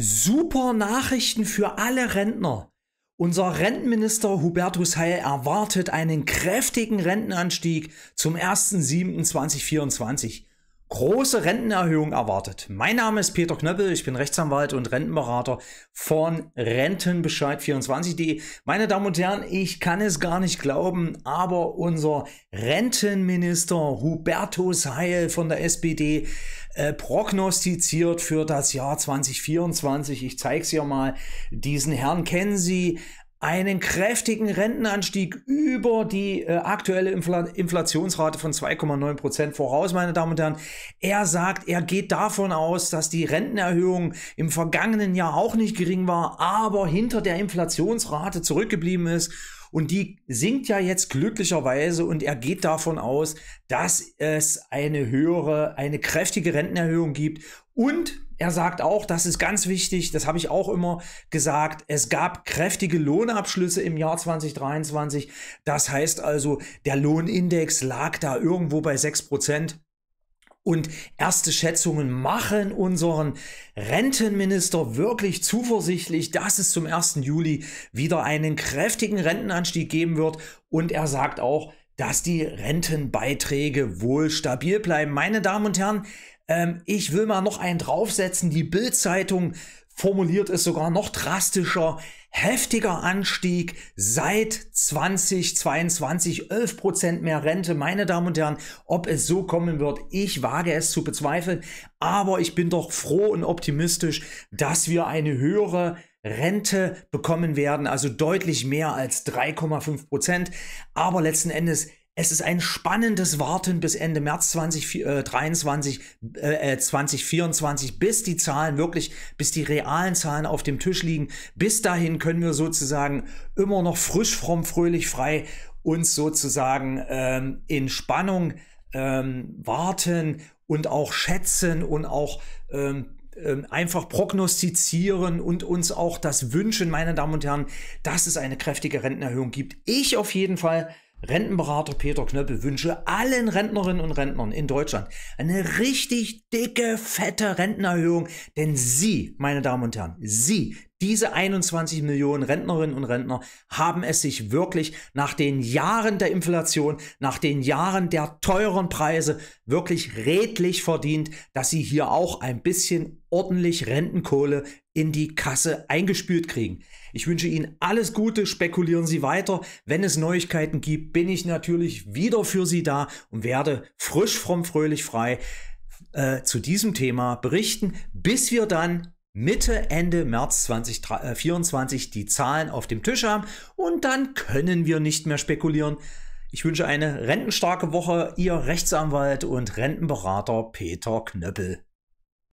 super Nachrichten für alle Rentner. Unser Rentenminister Hubertus Heil erwartet einen kräftigen Rentenanstieg zum 1.7.2024 große Rentenerhöhung erwartet. Mein Name ist Peter Knöppel, ich bin Rechtsanwalt und Rentenberater von Rentenbescheid24.de. Meine Damen und Herren, ich kann es gar nicht glauben, aber unser Rentenminister Hubertus Heil von der SPD äh, prognostiziert für das Jahr 2024. Ich zeige es ja mal. Diesen Herrn kennen Sie einen kräftigen Rentenanstieg über die äh, aktuelle Infl Inflationsrate von 2,9 Prozent voraus, meine Damen und Herren. Er sagt, er geht davon aus, dass die Rentenerhöhung im vergangenen Jahr auch nicht gering war, aber hinter der Inflationsrate zurückgeblieben ist. Und die sinkt ja jetzt glücklicherweise und er geht davon aus, dass es eine höhere, eine kräftige Rentenerhöhung gibt und er sagt auch, das ist ganz wichtig, das habe ich auch immer gesagt, es gab kräftige Lohnabschlüsse im Jahr 2023. Das heißt also, der Lohnindex lag da irgendwo bei 6 Und erste Schätzungen machen unseren Rentenminister wirklich zuversichtlich, dass es zum 1. Juli wieder einen kräftigen Rentenanstieg geben wird. Und er sagt auch, dass die Rentenbeiträge wohl stabil bleiben. Meine Damen und Herren, ähm, ich will mal noch einen draufsetzen. Die Bild-Zeitung formuliert es sogar noch drastischer. Heftiger Anstieg seit 2022, 11 Prozent mehr Rente. Meine Damen und Herren, ob es so kommen wird, ich wage es zu bezweifeln. Aber ich bin doch froh und optimistisch, dass wir eine höhere Rente bekommen werden, also deutlich mehr als 3,5 Prozent. Aber letzten Endes es ist ein spannendes Warten bis Ende März 2023, äh, 2024, äh, äh, bis die Zahlen wirklich, bis die realen Zahlen auf dem Tisch liegen. Bis dahin können wir sozusagen immer noch frisch, fromm, fröhlich, frei uns sozusagen ähm, in Spannung ähm, warten und auch schätzen und auch ähm, ähm einfach prognostizieren und uns auch das wünschen, meine Damen und Herren, dass es eine kräftige Rentenerhöhung gibt. Ich auf jeden Fall Rentenberater Peter Knöppel wünsche allen Rentnerinnen und Rentnern in Deutschland eine richtig dicke, fette Rentenerhöhung, denn Sie, meine Damen und Herren, Sie, diese 21 Millionen Rentnerinnen und Rentner haben es sich wirklich nach den Jahren der Inflation, nach den Jahren der teuren Preise wirklich redlich verdient, dass sie hier auch ein bisschen ordentlich Rentenkohle in die Kasse eingespült kriegen. Ich wünsche Ihnen alles Gute, spekulieren Sie weiter. Wenn es Neuigkeiten gibt, bin ich natürlich wieder für Sie da und werde frisch, fromm, fröhlich, frei äh, zu diesem Thema berichten, bis wir dann Mitte, Ende März 2024 äh, die Zahlen auf dem Tisch haben und dann können wir nicht mehr spekulieren. Ich wünsche eine rentenstarke Woche, Ihr Rechtsanwalt und Rentenberater Peter Knöppel.